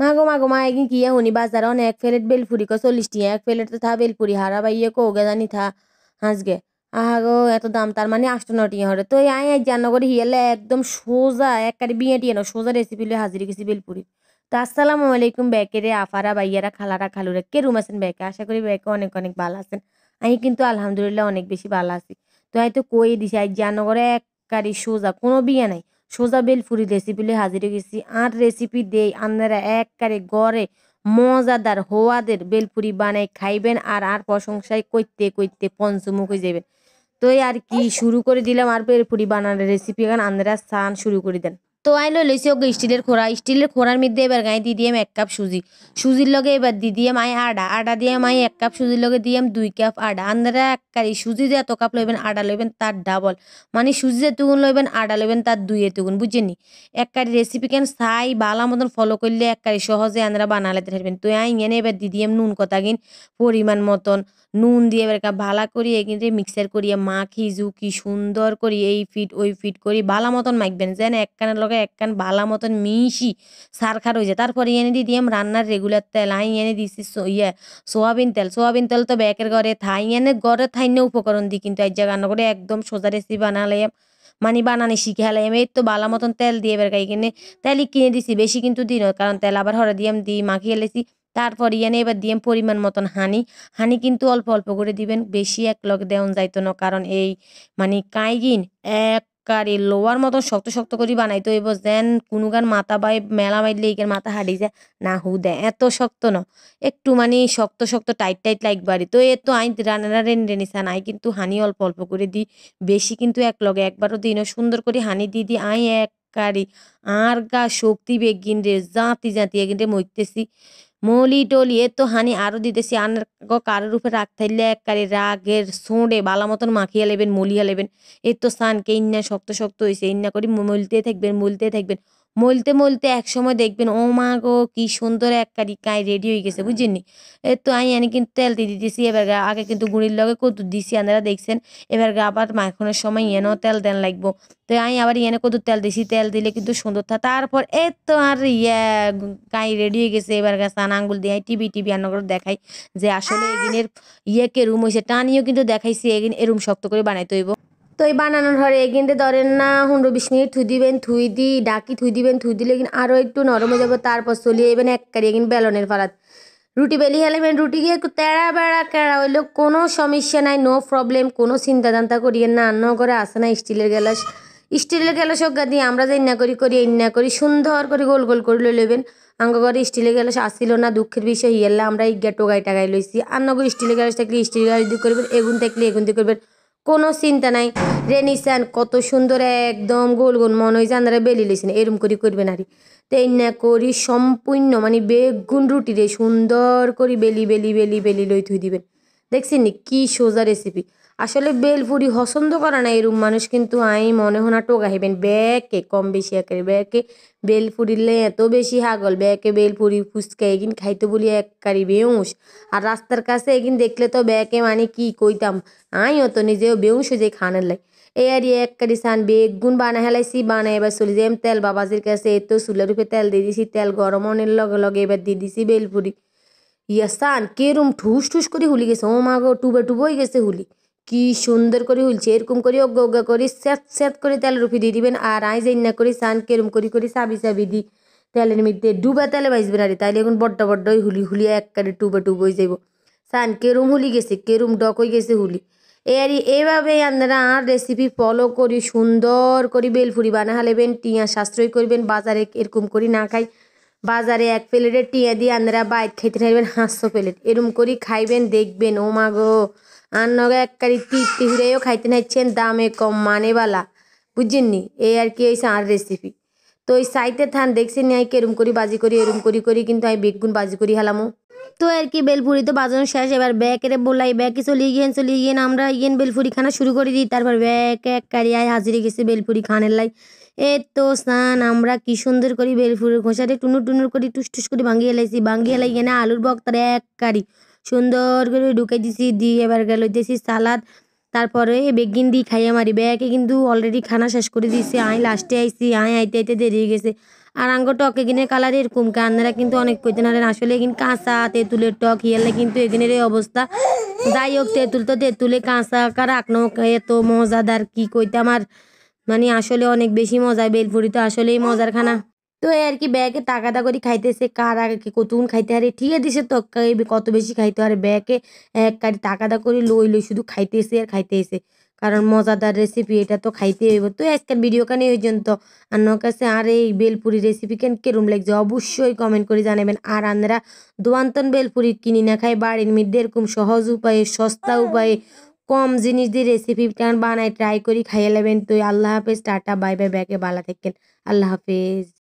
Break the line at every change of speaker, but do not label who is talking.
মাগো মাগো মা একদিন কিয়া হুনি বাজার অনেক এক প্লেট বেলপুরি কো চল্লিশ টিয়া এক প্লেট তো থা বেলপুরি হারা বাইয়ে ইয়ে গে জানি থা হাঁসগে আহাগো এত দাম তার মানে আষ্ট ন টিয়া হরে তো আই আই জানো করে হিয়ালে একদম সোজা এক বিয়ে টিয়া না সোজা রেসিপি লিয়ে হাজির গেছি বেলপুরি তো আসসালামু আলাইকুম ব্যাকেরে আফারা বাইয়ারা খালারা রে কে রুম আছেন ব্যাকে আশা করি ব্যাকে অনেক অনেক ভালো আছেন আমি কিন্তু আলহামদুলিল্লাহ অনেক বেশি ভালো আছি তো তো কই দিছি আই জানো করে এককারি সোজা কোনো বিয়ে নাই সোজা বেলফুরি রেসিপি লিয়ে হাজির হয়ে গেছি আর রেসিপি দেই আপনারা এককারে গড়ে মজাদার হোয়াদের বেলপুরি বানাই খাইবেন আর আর প্রশংসায় করতে করতে পঞ্চমুখ হয়ে যাবেন তো আর কি শুরু করে দিলাম আর বেলপুরি বানানোর রেসিপি এখন আপনারা স্নান শুরু করে দেন তো আইলো লইছি ওকে স্টিলের খোরা স্টিলের খোরার মধ্যে এবার গায়ে দিয়ে দিয়াম এক কাপ সুজি সুজির লগে এবার দিয়ে দিয়াম আই আডা আডা দিয়ে আই এক কাপ সুজির লগে দিয়াম দুই কাপ আডা আন্দারা এক কারি সুজি যে এত কাপ লইবেন আডা লইবেন তার ডাবল মানে সুজি যে তুগুন লইবেন আডা লইবেন তার দুই তুগুন বুঝছেন নি এক কারি রেসিপি কেন সাই বালা মতন ফলো করলে এক কারি সহজে আন্দারা বানালাতে থাকবেন তো আই এনে এবার দিয়ে দিয়াম নুন কথা গিন পরিমাণ মতন নুন দিয়ে এবার ভালা করি কিন্তু মিক্সার করিয়া মাখি জুকি সুন্দর করি এই ফিট ওই ফিট করি বালা মতন মাখবেন যেন কানের লগে একখান বালা মতন মিশি সার খার হয়েছে তারপরে এনে দিয়ে দিয়াম রান্নার রেগুলার তেল আই এনে দিছি ইয়ে সোয়াবিন তেল সোয়াবিন তেল তো ব্যাকের ঘরে থাই এনে ঘরে থাই না উপকরণ দিই কিন্তু এক জায়গা করে একদম সোজা রেসিপি বানালাম মানে বানানি শিখে হেলাম এই তো বালা মতন তেল দিয়ে এবার কিনে তেলই কিনে দিছি বেশি কিন্তু দিন কারণ তেল আবার হরে দিয়াম দিই মাখিয়ে এলেছি তারপর ইয়ানে এবার দিয়ে পরিমাণ মতন হানি হানি কিন্তু অল্প অল্প করে দিবেন বেশি এক লগ দেওয়ান যাইতো না কারণ এই মানে কাইগিন এক কারি লোয়ার মতন শক্ত শক্ত করে বানাইতে হইব যেন গান মাথা বাই মেলা মাইলে এইখান মাথা হাঁটি যায় না হুদে এত শক্ত না একটু মানে শক্ত শক্ত টাইট টাইট লাইক বাড়ি তো এ তো আই রান্না রেন রেনিসা নাই কিন্তু হানি অল্প অল্প করে দিই বেশি কিন্তু এক লগে একবারও দিই না সুন্দর করে হানি দিয়ে দিই আই এক কারি আর গা শক্তি বেগিন রে জাঁতি জাঁতি এগিন রে মইতেছি মৌলি টলি এর তো হানি আরও দিতেছি আনার কারোর উপরে রাগ থাইলে এককারে রাগের সোঁড়ে বালা মতন মাখিয়া নেবেন মলিয়া নেবেন এর তো সান কে ইন্না শক্ত শক্ত হয়েছে ইন্না করি মলতে থাকবেন মলতে থাকবেন মলতে মলতে একসময় দেখবেন ও মা গো কি সুন্দর এক কারি কাঁই রেডি হয়ে গেছে বুঝছেন এ তো আমি আনি কিন্তু তেল দিয়ে দিতেছি এবার গা আগে কিন্তু গুঁড়ির লগে কত দিছি আপনারা দেখছেন এবার গা আবার মাখনের সময় এনেও তেল দেন লাগবো তো আমি আবার ইয়েনে কত তেল দিছি তেল দিলে কিন্তু সুন্দর থা তারপর এ তো আর ইয়ে কায় রেডি হয়ে গেছে এবার গা সান আঙ্গুল দিয়ে টিভি টিভি করে দেখাই যে আসলে এদিনের ইয়ে কে রুম হয়েছে টানিও কিন্তু দেখাইছি এগিন এরুম শক্ত করে বানাইতে হইব তো এই বানানোর হরে কিন্তু ধরেন না পনেরো বিশ মিনিট থুই দিবেন থুই দি ডাকি থুই দিবেন থুই দিলে কিন্তু আরও একটু নরম হয়ে যাবে তারপর চলিয়ে এবেন এক কারি কিন্তু বেলনের ফালাত রুটি বেলি হেলেবেন মানে রুটি গিয়ে তেড়া বেড়া কেড়া হইলো কোনো সমস্যা নাই নো প্রবলেম কোনো চিন্তাধান্তা করিয়ে না আন্ন করে আসে না স্টিলের গ্যালাস স্টিলের গ্যালাস অজ্ঞা দিয়ে আমরা যে ইন্না করি করি ইন্না করি সুন্দর করে গোল গোল করে লইলেবেন আঙ্গ ঘরে স্টিলের গ্যালাস আসিল না দুঃখের বিষয় হিয়াল্লা আমরা ইজ্ঞা টোগাই টাগাই লইছি করে স্টিলের গ্যালাস থাকলে স্টিলের গ্যালাস দিয়ে করবেন এগুন থাকলে এগুন দিয়ে করবেন কোনো চিন্তা নাই রেনিসান কত সুন্দর একদম গোল গোল মনে হয় জানারা বেলি লেছেন এরম করে করবে নারী তাই না করি সম্পূর্ণ মানে বেগুন রুটিরে সুন্দর করে বেলি বেলি বেলি বেলি লই থুই দিবেন দেখছেন কি সোজা রেসিপি আসলে বেলপুরি পছন্দ করে না এরম মানুষ কিন্তু আই মনে হয় না টোকা হেবেন ব্যাকে কম বেশি একের ব্যাকে বেলপুরির লে এত বেশি হাগল ব্যাকে বেলপুরি ফুচকা এগিন খাইতে বলি এক কারি বেউস আর রাস্তার কাছে এগিন দেখলে তো ব্যাকে মানে কি কইতাম আই অত নিজেও বেউস যে খানের লাই এ আর এক কারি সান বেগুন বানা হেলাইছি বানা এবার চলে যাই তেল বাবাজির কাছে এত চুলের উপরে তেল দিয়ে দিছি তেল গরম অনের লগে লগে এবার দিয়ে দিছি বেলপুরি ইয়াসান কেরম ঠুস ঠুস করে হুলি গেছে ও মা গো টুবে টুবোই গেছে হুলি কি সুন্দর করে হুলছে এরকম করে অজ্ঞা অজ্ঞা করে স্যাঁত স্যাঁত করে তেলের উপরে দিয়ে দিবেন আর আই যাই করে সান কেরম করি করে সাবি চাবি দি তেলের মধ্যে ডুবা তেলে বাইসবেন আরে তাইলে এখন বড্ড বড্ড হুলি এক কারে টুবে টুব হয়ে যাইব সান কেরম হুলি গেছে কেরম ডক হয়ে গেছে হুলি আর এইভাবে আপনারা আর রেসিপি ফলো করি সুন্দর করে বেলফুরি বানা হালেবেন টিয়া সাশ্রয় করবেন বাজারে এরকম করি না খাই বাজারে এক প্লেটে টিয়া দিয়ে আন্দারা বাইর খাইতে থাকবেন হাঁসশো প্লেট এরম করি খাইবেন দেখবেন ও মা গো আন্নগা এক কারি তৃপ্তি হিরেও খাইতে নাইছেন দামে কম মানে বালা বুঝছেন নি এই আর কি হয়েছে আর রেসিপি তো ওই সাইডে থান দেখছেন নি আমি কেরম করি বাজি করি এরম করি করি কিন্তু আমি বেগুন বাজি করি হালামো তো আর কি বেলপুরি তো বাজানো শেষ এবার ব্যাকেরে বলাই ব্যাকে চলি গিয়েন চলি গিয়েন আমরা ইয়েন বেলপুরি খানা শুরু করে দিই তারপর ব্যাক এক কারিয়ায় হাজিরে গেছে বেলপুরি খানের লাই এ তো স্নান আমরা কি সুন্দর করি বেলফুলের খোঁসারে টুনুর টুনুর করি টুসটুস করে ভাঙিয়ে লাইছি ভাঙিয়ে লাই না আলুর বক্তার এক কারি সুন্দর করে ঢুকে দিছি দিয়ে এবার গেল দিয়েছি সালাদ তারপরে বেগিন দিয়ে খাইয়ে মারি ব্যাগে কিন্তু অলরেডি খানা শেষ করে দিয়েছি আয় লাস্টে আইছি আয় আইতে আইতে দেরি গেছে আর আঙ্গ টক এগিনের কালার এরকম কান্নারা কিন্তু অনেক কইতে নারেন আসলে এগিন কাঁচা তেঁতুলের টক হিয়ালে কিন্তু এগিনের এই অবস্থা যাই হোক তেঁতুল তো তেঁতুলে কাঁচা রাখনো এত মজাদার কি কইতাম আর মানে আসলে অনেক বেশি মজা বেলপুরি তো আসলেই মজার খানা তো আর কি ব্যাগে তাকাতা করে খাইতেছে কার আগে কি কতক্ষণ খাইতে আরে ঠিক দিছে তো কত বেশি খাইতে আর ব্যাগে এক কারি তাকাতা করে লই লই শুধু খাইতেছে আর খাইতেছে কারণ মজাদার রেসিপি এটা তো খাইতে হইব তো আজকের ভিডিও কানে ওই জন্য তো আপনার কাছে আর এই বেলপুরি রেসিপি কেন কেরম লাগছে অবশ্যই কমেন্ট করে জানাবেন আর আপনারা দোয়ান্তন বেলপুরি কিনি না খাই বাড়ির মধ্যে এরকম সহজ উপায়ে সস্তা উপায়ে কম জিনিস দিয়ে রেসিপি বানায় ট্রাই করি খাইয়ে নেবেন তো আল্লাহ হাফেজ টাটা বাই বাই ব্যাগে বালা থাকেন আল্লাহ হাফেজ